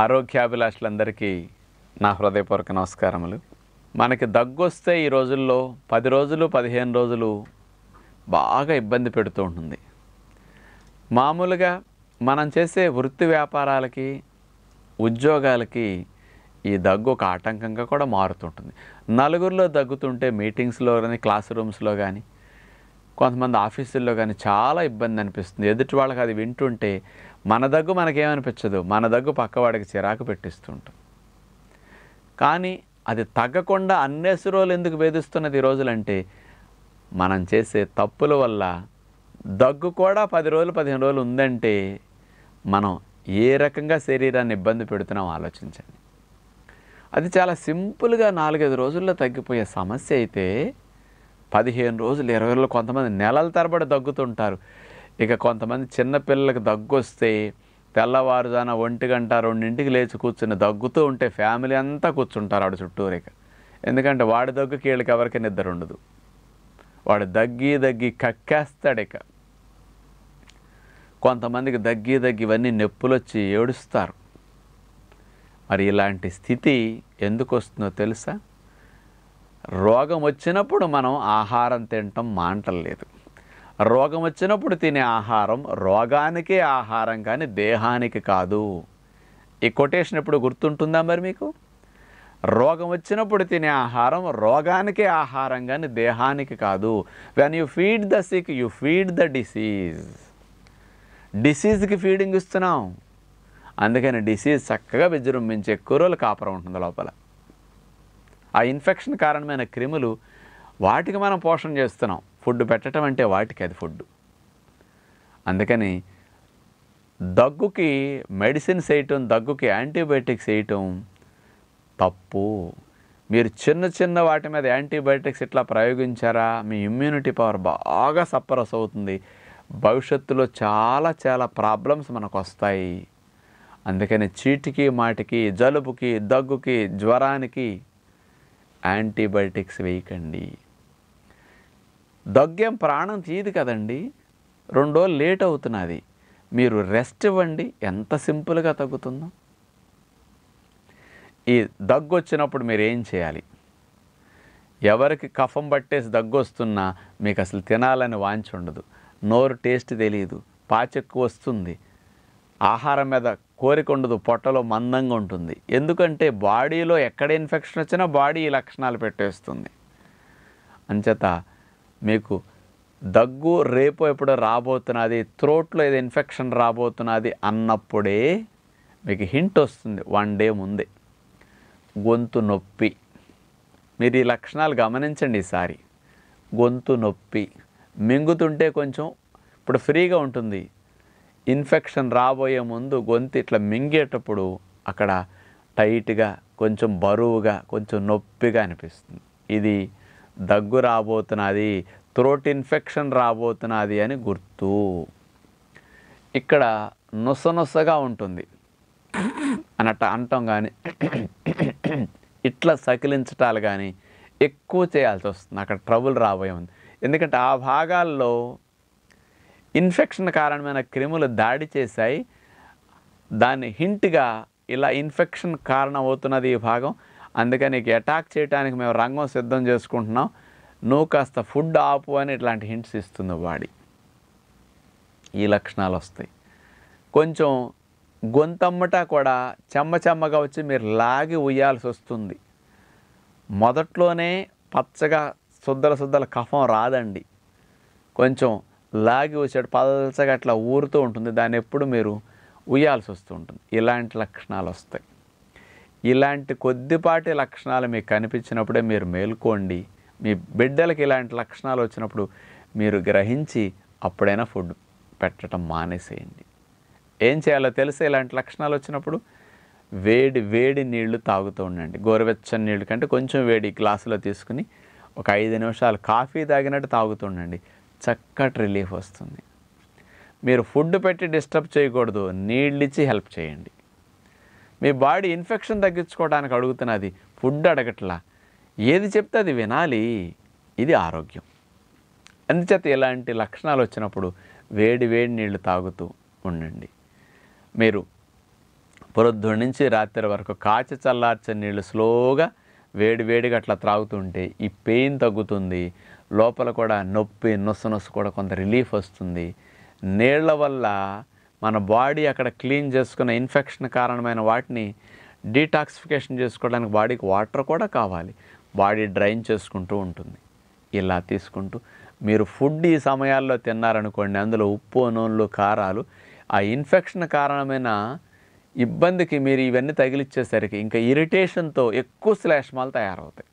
ఆరోగ్యాభిలాషులందరికీ నా హృదయపూర్వక నమస్కారములు మనకి దగ్గొస్తే ఈ రోజుల్లో పది రోజులు పదిహేను రోజులు బాగా ఇబ్బంది పెడుతూ ఉంటుంది మామూలుగా మనం చేసే వృత్తి వ్యాపారాలకి ఉద్యోగాలకి ఈ దగ్గు ఒక ఆటంకంగా కూడా మారుతుంటుంది నలుగురిలో దగ్గుతుంటే మీటింగ్స్లో కానీ క్లాస్ రూమ్స్లో కానీ కొంతమంది ఆఫీసుల్లో కానీ చాలా ఇబ్బంది అనిపిస్తుంది ఎదుటి వాళ్ళకి అది వింటుంటే మన దగ్గు మనకేమనిపించదు మన దగ్గు పక్కవాడికి చిరాకు పెట్టిస్తుంటాం కానీ అది తగ్గకుండా అన్నేసి రోజులు ఎందుకు వేధిస్తున్నది ఈ రోజులంటే మనం చేసే తప్పుల వల్ల దగ్గు కూడా పది రోజులు పదిహేను రోజులు ఉందంటే మనం ఏ రకంగా శరీరాన్ని ఇబ్బంది పెడుతున్నాం ఆలోచించండి అది చాలా సింపుల్గా నాలుగైదు రోజుల్లో తగ్గిపోయే సమస్య అయితే పదిహేను రోజులు ఇరవై రోజులు కొంతమంది నెలల తరబడి దగ్గుతుంటారు ఇక కొంతమంది చిన్నపిల్లలకు దగ్గు వస్తే తెల్లవారుజాన ఒంటి గంట రెండింటికి లేచి కూర్చుని దగ్గుతూ ఉంటే ఫ్యామిలీ అంతా కూర్చుంటారు ఆడ చుట్టూరిక ఎందుకంటే వాడి దగ్గుకి వీళ్ళకి ఎవరికి నిద్ర ఉండదు వాడు దగ్గి దగ్గి కక్కేస్తాడు ఇక కొంతమందికి దగ్గి దగ్గి ఇవన్నీ నొప్పులు వచ్చి ఏడుస్తారు మరి ఇలాంటి స్థితి ఎందుకు వస్తుందో తెలుసా రోగం వచ్చినప్పుడు మనం ఆహారం తినటం మాంటలేదు రోగం వచ్చినప్పుడు తినే ఆహారం రోగానికే ఆహారం కానీ దేహానికి కాదు ఈ కొటేషన్ ఎప్పుడు గుర్తుంటుందా మరి మీకు రోగం వచ్చినప్పుడు తినే ఆహారం రోగానికే ఆహారం కానీ దేహానికి కాదు when you feed the sick you feed the disease డిసీజ్కి ఫీడింగ్ ఇస్తున్నాం అందుకని డిసీజ్ చక్కగా విజృంభించే కూరలు కాపురం ఉంటుంది లోపల ఆ ఇన్ఫెక్షన్ కారణమైన క్రిములు వాటికి మనం పోషణ చేస్తున్నాం ఫుడ్ పెట్టడం అంటే వాటికి అది ఫుడ్ అందుకని దగ్గుకి మెడిసిన్స్ వేయటం దగ్గుకి యాంటీబయాటిక్స్ వేయటం తప్పు మీరు చిన్న చిన్న వాటి మీద యాంటీబయాటిక్స్ ఇట్లా ప్రయోగించారా మీ ఇమ్యూనిటీ పవర్ బాగా సప్రెస్ అవుతుంది భవిష్యత్తులో చాలా చాలా ప్రాబ్లమ్స్ మనకు వస్తాయి అందుకని చీటికి మాటికి జలుబుకి దగ్గుకి జ్వరానికి యాంటీబయాటిక్స్ వేయకండి దగ్గేం ప్రాణం తీయదు కదండి రెండు రోజులు లేట్ అవుతున్నది మీరు రెస్ట్ ఇవ్వండి ఎంత సింపుల్గా తగ్గుతుందో ఈ దగ్గు వచ్చినప్పుడు మీరు ఏం చేయాలి ఎవరికి కఫం పట్టేసి దగ్గు వస్తున్నా మీకు అసలు తినాలని వాంచి ఉండదు నోరు టేస్ట్ తెలియదు పాచెక్కు వస్తుంది ఆహారం మీద కోరిక ఉండదు పొట్టలో మందంగా ఉంటుంది ఎందుకంటే బాడీలో ఎక్కడ ఇన్ఫెక్షన్ వచ్చినా బాడీ ఈ లక్షణాలు పెట్టేస్తుంది అంచేత మీకు దగ్గు రేపు ఎప్పుడో రాబోతున్నది త్రోట్లో ఏదో ఇన్ఫెక్షన్ రాబోతున్నది అన్నప్పుడే మీకు హింట్ వస్తుంది వన్ డే ముందే గొంతు నొప్పి మీరు ఈ లక్షణాలు గమనించండి ఈసారి గొంతు నొప్పి మింగుతుంటే కొంచెం ఇప్పుడు ఫ్రీగా ఉంటుంది ఇన్ఫెక్షన్ రాబోయే ముందు గొంతు ఇట్లా మింగేటప్పుడు అక్కడ టైట్గా కొంచెం బరువుగా కొంచెం నొప్పిగా అనిపిస్తుంది ఇది దగ్గు రాబోతున్నది త్రోట్ ఇన్ఫెక్షన్ రాబోతున్నది అని గుర్తు ఇక్కడ నొసనొసగా ఉంటుంది అన్నట్టు అంటాం కానీ ఇట్లా సకిలించటాలు కానీ ఎక్కువ చేయాల్సి వస్తుంది అక్కడ ట్రబుల్ రాబోయే ఉంది ఎందుకంటే ఆ భాగాల్లో ఇన్ఫెక్షన్ కారణమైన క్రిములు దాడి చేశాయి దాన్ని హింట్గా ఇలా ఇన్ఫెక్షన్ కారణం అవుతున్నది ఈ భాగం అందుకని నీకు అటాక్ చేయడానికి మేము రంగం సిద్ధం చేసుకుంటున్నాం నువ్వు కాస్త ఫుడ్ ఆపు అని ఇట్లాంటి హింట్స్ ఇస్తుంది బాడీ ఈ లక్షణాలు వస్తాయి కొంచెం గొంతమ్మట కూడా చెమ్మ చెమ్మగా వచ్చి మీరు లాగి ఉయ్యాల్సి వస్తుంది మొదట్లోనే పచ్చగా శుద్ధల శుద్ధల కఫం రాదండి కొంచెం లాగి వచ్చాడు పల్చగా అట్లా ఊరుతూ ఉంటుంది దాన్ని ఎప్పుడు మీరు ఉయ్యాల్సి వస్తూ ఉంటుంది ఇలాంటి లక్షణాలు వస్తాయి ఇలాంటి కొద్దిపాటి లక్షణాలు మీకు కనిపించినప్పుడే మీరు మేల్కోండి మీ బిడ్డలకి ఇలాంటి లక్షణాలు వచ్చినప్పుడు మీరు గ్రహించి అప్పుడైనా ఫుడ్ పెట్టడం మానేసేయండి ఏం చేయాలో తెలిసే ఇలాంటి లక్షణాలు వచ్చినప్పుడు వేడి వేడి నీళ్లు తాగుతూ ఉండండి గోరువెచ్చని నీళ్ళు కంటే కొంచెం వేడి గ్లాసులో తీసుకుని ఒక ఐదు నిమిషాలు కాఫీ తాగినట్టు తాగుతూ ఉండండి చక్కటి రిలీఫ్ వస్తుంది మీరు ఫుడ్ పెట్టి డిస్టర్బ్ చేయకూడదు నీళ్ళు ఇచ్చి హెల్ప్ చేయండి మీ బాడీ ఇన్ఫెక్షన్ తగ్గించుకోవడానికి అడుగుతున్నది ఫుడ్ అడగట్లా ఏది చెప్తే అది వినాలి ఇది ఆరోగ్యం అందుచేత ఇలాంటి లక్షణాలు వచ్చినప్పుడు వేడి వేడి నీళ్లు తాగుతూ ఉండండి మీరు పొరద్దు నుంచి రాత్రి వరకు కాచి చల్లార్చే నీళ్లు స్లోగా వేడి వేడిగా అట్లా త్రాగుతుంటే ఈ పెయిన్ తగ్గుతుంది లోపల కూడా నొప్పి నొస్సు నొస్సు కూడా కొంత రిలీఫ్ వస్తుంది నీళ్ల వల్ల మన బాడీ అక్కడ క్లీన్ చేసుకున్న ఇన్ఫెక్షన్ కారణమైన వాటిని డీటాక్సిఫికేషన్ చేసుకోవడానికి బాడీకి వాటర్ కూడా కావాలి బాడీ డ్రైన్ చేసుకుంటూ ఉంటుంది ఇలా తీసుకుంటూ మీరు ఫుడ్ ఈ సమయాల్లో తిన్నారనుకోండి అందులో ఉప్పు నూనెలు కారాలు ఆ ఇన్ఫెక్షన్ కారణమైన ఇబ్బందికి మీరు ఇవన్నీ తగిలిచ్చేసరికి ఇంకా ఇరిటేషన్తో ఎక్కువ శ్లేష్మాలు తయారవుతాయి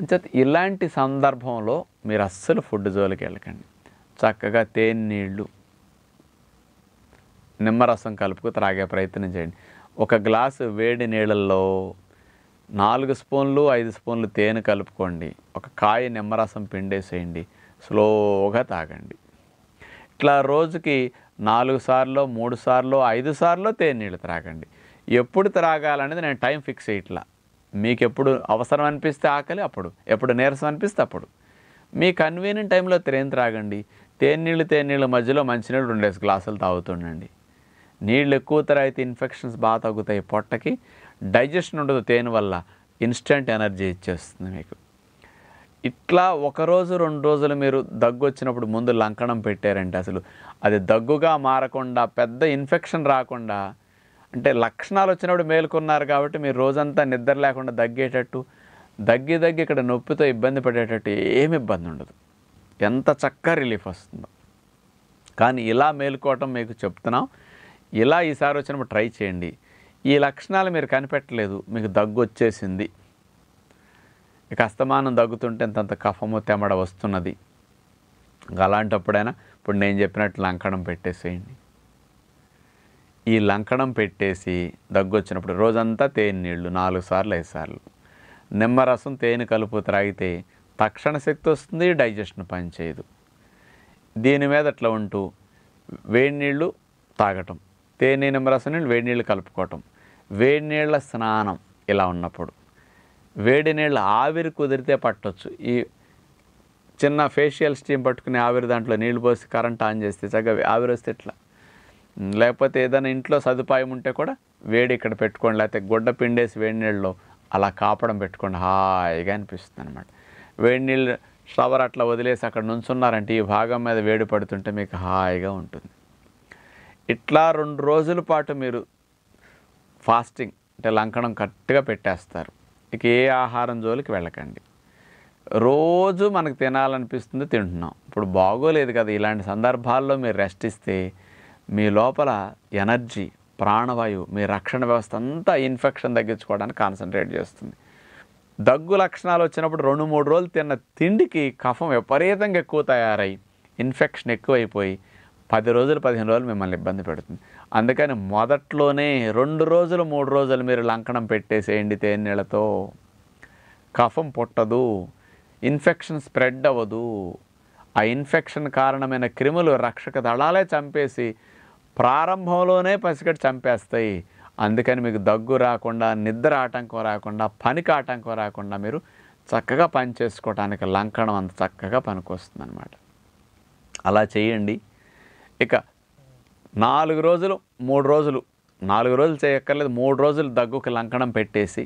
అంచేత ఇలాంటి సందర్భంలో మీరు అస్సలు ఫుడ్ జోలికి వెళ్ళకండి చక్కగా తేనె నీళ్ళు నిమ్మరసం కలుపుకు త్రాగే ప్రయత్నం చేయండి ఒక గ్లాసు వేడి నీళ్ళల్లో నాలుగు స్పూన్లు ఐదు స్పూన్లు తేనె కలుపుకోండి ఒక కాయ నిమ్మరసం పిండేసేయండి స్లోగా తాగండి ఇట్లా రోజుకి నాలుగు సార్లు మూడు సార్లు ఐదు సార్లు తేనీళ్ళు త్రాగండి ఎప్పుడు త్రాగాలనేది నేను టైం ఫిక్స్ చేయట్లా మీకు ఎప్పుడు అవసరం అనిపిస్తే ఆకలి అప్పుడు ఎప్పుడు నీరసం అనిపిస్తే అప్పుడు మీ కన్వీనియంట్ టైంలో తేనె త్రాగండి తేనీళ్ళు తేనీళ్ళ మధ్యలో మంచినీళ్ళు వేసి గ్లాసులు తాగుతుండండి నీళ్ళు ఎక్కువ అయితే ఇన్ఫెక్షన్స్ బాగా తగ్గుతాయి పొట్టకి డైజెషన్ ఉండదు తేనె వల్ల ఇన్స్టెంట్ ఎనర్జీ ఇచ్చేస్తుంది మీకు ఇట్లా ఒకరోజు రెండు రోజులు మీరు దగ్గు వచ్చినప్పుడు ముందు లంకణం పెట్టారంటే అసలు అది దగ్గుగా మారకుండా పెద్ద ఇన్ఫెక్షన్ రాకుండా అంటే లక్షణాలు వచ్చినప్పుడు మేలుకున్నారు కాబట్టి మీరు రోజంతా నిద్ర లేకుండా దగ్గేటట్టు దగ్గి దగ్గి ఇక్కడ నొప్పితో ఇబ్బంది పడేటట్టు ఏమి ఇబ్బంది ఉండదు ఎంత చక్క రిలీఫ్ వస్తుందో కానీ ఇలా మేలుకోవటం మీకు చెప్తున్నాం ఇలా ఈసారి వచ్చినప్పుడు ట్రై చేయండి ఈ లక్షణాలు మీరు కనిపెట్టలేదు మీకు దగ్గు వచ్చేసింది ఇక అస్తమానం దగ్గుతుంటే ఇంత కఫము తెమడ వస్తున్నది అలాంటప్పుడైనా ఇప్పుడు నేను చెప్పినట్టు లంకణం పెట్టేసేయండి ఈ లంకణం పెట్టేసి దగ్గు వచ్చినప్పుడు రోజంతా తేనె నీళ్లు నాలుగు సార్లు ఐదు సార్లు నిమ్మరసం తేనె కలుపు త్రాగితే తక్షణ శక్తి వస్తుంది డైజెషన్ పనిచేయదు దీని మీద అట్లా ఉంటూ వేడి నీళ్ళు తాగటం తేనె నిమ్మరసం నీళ్ళు వేడి నీళ్ళు కలుపుకోవటం వేడి నీళ్ళ స్నానం ఇలా ఉన్నప్పుడు వేడి నీళ్ళు ఆవిరి కుదిరితే పట్టవచ్చు ఈ చిన్న ఫేషియల్ స్టీమ్ పట్టుకుని ఆవిరి దాంట్లో నీళ్ళు పోసి కరెంట్ ఆన్ చేస్తే చక్కగా ఆవిరి వస్తే ఇట్లా లేకపోతే ఏదైనా ఇంట్లో సదుపాయం ఉంటే కూడా వేడి ఇక్కడ పెట్టుకోండి లేకపోతే గుడ్డ పిండేసి వేడి నీళ్ళలో అలా కాపడం పెట్టుకోండి హాయిగా అనిపిస్తుంది అనమాట వేడి నీళ్ళు షవర్ అట్లా వదిలేసి అక్కడ నుంచున్నారంటే ఈ భాగం మీద వేడి పడుతుంటే మీకు హాయిగా ఉంటుంది ఇట్లా రెండు రోజుల పాటు మీరు ఫాస్టింగ్ అంటే లంకణం కరెక్ట్గా పెట్టేస్తారు ఇక ఏ ఆహారం జోలికి వెళ్ళకండి రోజు మనకు తినాలనిపిస్తుంది తింటున్నాం ఇప్పుడు బాగోలేదు కదా ఇలాంటి సందర్భాల్లో మీరు రెస్ట్ ఇస్తే మీ లోపల ఎనర్జీ ప్రాణవాయువు మీ రక్షణ వ్యవస్థ అంతా ఇన్ఫెక్షన్ తగ్గించుకోవడానికి కాన్సన్ట్రేట్ చేస్తుంది దగ్గు లక్షణాలు వచ్చినప్పుడు రెండు మూడు రోజులు తిన్న తిండికి కఫం విపరీతంగా ఎక్కువ తయారై ఇన్ఫెక్షన్ ఎక్కువైపోయి పది రోజులు పదిహేను రోజులు మిమ్మల్ని ఇబ్బంది పెడుతుంది అందుకని మొదట్లోనే రెండు రోజులు మూడు రోజులు మీరు లంకణం పెట్టేసేయండి తేనెలతో కఫం పుట్టదు ఇన్ఫెక్షన్ స్ప్రెడ్ అవ్వదు ఆ ఇన్ఫెక్షన్ కారణమైన క్రిములు రక్షక దళాలే చంపేసి ప్రారంభంలోనే పసిగట్టి చంపేస్తాయి అందుకని మీకు దగ్గు రాకుండా నిద్ర ఆటంకం రాకుండా పనికి ఆటంకం రాకుండా మీరు చక్కగా పని చేసుకోవటానికి లంకణం అంత చక్కగా పనికొస్తుంది అనమాట అలా చేయండి ఇక నాలుగు రోజులు మూడు రోజులు నాలుగు రోజులు చేయక్కర్లేదు మూడు రోజులు దగ్గుకి లంకణం పెట్టేసి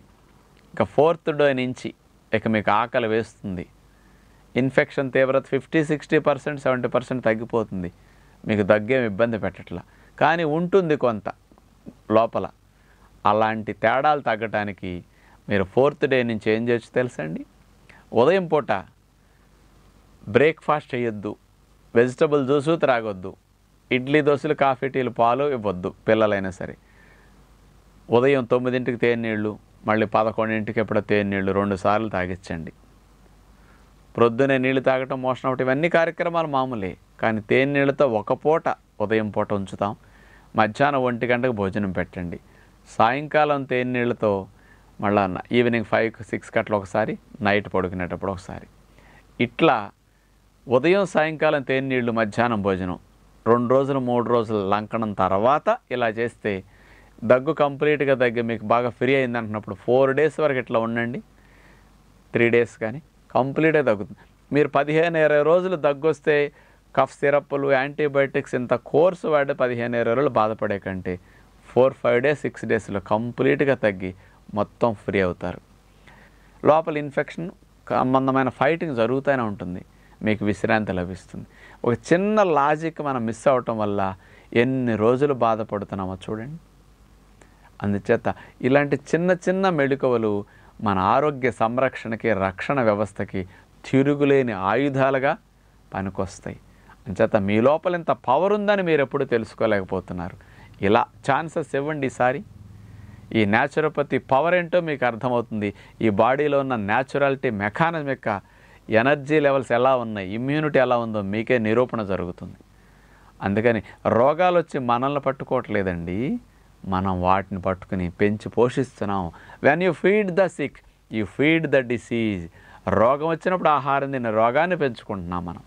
ఇక ఫోర్త్ డే నుంచి ఇక మీకు ఆకలి వేస్తుంది ఇన్ఫెక్షన్ తీవ్రత fifty sixty percent seventy percent తగ్గిపోతుంది మీకు దగ్గేమి ఇబ్బంది పెట్టట్లా కానీ ఉంటుంది కొంత లోపల అలాంటి తేడాలు తగ్గటానికి మీరు ఫోర్త్ డే నుంచి ఏం చేయొచ్చు తెలుసండి ఉదయం పూట బ్రేక్ఫాస్ట్ చేయొద్దు వెజిటబుల్ జ్యూసు త్రాగొద్దు ఇడ్లీ దోశలు కాఫీ టీలు పాలు ఇవ్వద్దు పిల్లలైనా సరే ఉదయం తొమ్మిదింటికి తేనీళ్ళు మళ్ళీ పదకొండింటికి ఎప్పుడో తేనీళ్ళు రెండు సార్లు తాగించండి ప్రొద్దునే నీళ్లు తాగటం మోషన్ ఒకటి ఇవన్నీ కార్యక్రమాలు మామూలే కానీ తేనీళ్ళతో ఒక పూట ఉదయం పూట ఉంచుతాం మధ్యాహ్నం ఒంటి గంటకు భోజనం పెట్టండి సాయంకాలం తేనీళ్ళతో మళ్ళా ఈవినింగ్ ఫైవ్ సిక్స్ కట్ల ఒకసారి నైట్ పడుకునేటప్పుడు ఒకసారి ఇట్లా ఉదయం సాయంకాలం తేనీళ్ళు మధ్యాహ్నం భోజనం రెండు రోజులు మూడు రోజులు లంకనం తర్వాత ఇలా చేస్తే దగ్గు కంప్లీట్గా తగ్గి మీకు బాగా ఫ్రీ అయింది అంటున్నప్పుడు ఫోర్ డేస్ వరకు ఇట్లా ఉండండి త్రీ డేస్ కానీ కంప్లీట్గా తగ్గుతుంది మీరు పదిహేను ఇరవై రోజులు దగ్గు వస్తే కఫ్ సిరప్లు యాంటీబయాటిక్స్ ఇంత కోర్సు వాడి పదిహేను ఇరవై రోజులు బాధపడే కంటే ఫోర్ ఫైవ్ డేస్ సిక్స్ డేస్లో కంప్లీట్గా తగ్గి మొత్తం ఫ్రీ అవుతారు లోపల ఇన్ఫెక్షన్ సంబంధమైన ఫైటింగ్ జరుగుతూనే ఉంటుంది మీకు విశ్రాంతి లభిస్తుంది ఒక చిన్న లాజిక్ మనం మిస్ అవటం వల్ల ఎన్ని రోజులు బాధపడుతున్నామో చూడండి అందుచేత ఇలాంటి చిన్న చిన్న మెడుకవలు మన ఆరోగ్య సంరక్షణకి రక్షణ వ్యవస్థకి తిరుగులేని ఆయుధాలుగా పనికొస్తాయి అంచేత మీ లోపల ఇంత పవర్ ఉందని మీరు ఎప్పుడు తెలుసుకోలేకపోతున్నారు ఇలా ఛాన్సెస్ ఇవ్వండి ఈసారి ఈ న్యాచురోపతి పవర్ ఏంటో మీకు అర్థమవుతుంది ఈ బాడీలో ఉన్న న్యాచురాలిటీ మెకానిజం యొక్క ఎనర్జీ లెవెల్స్ ఎలా ఉన్నాయి ఇమ్యూనిటీ ఎలా ఉందో మీకే నిరూపణ జరుగుతుంది అందుకని రోగాలు వచ్చి మనల్ని పట్టుకోవట్లేదండి మనం వాటిని పట్టుకుని పెంచి పోషిస్తున్నాం when you feed the sick you feed the disease రోగం వచ్చినప్పుడు ఆహారం తిన్న రోగాన్ని పెంచుకుంటున్నాం మనం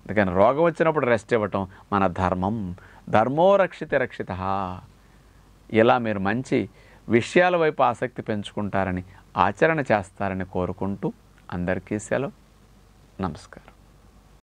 అందుకని రోగం వచ్చినప్పుడు రెస్ట్ ఇవ్వటం మన ధర్మం ధర్మో రక్షిత రక్షిత ఇలా మీరు మంచి విషయాల వైపు ఆసక్తి పెంచుకుంటారని ఆచరణ చేస్తారని కోరుకుంటూ అందరికీ సెలవు നമസ്കാരം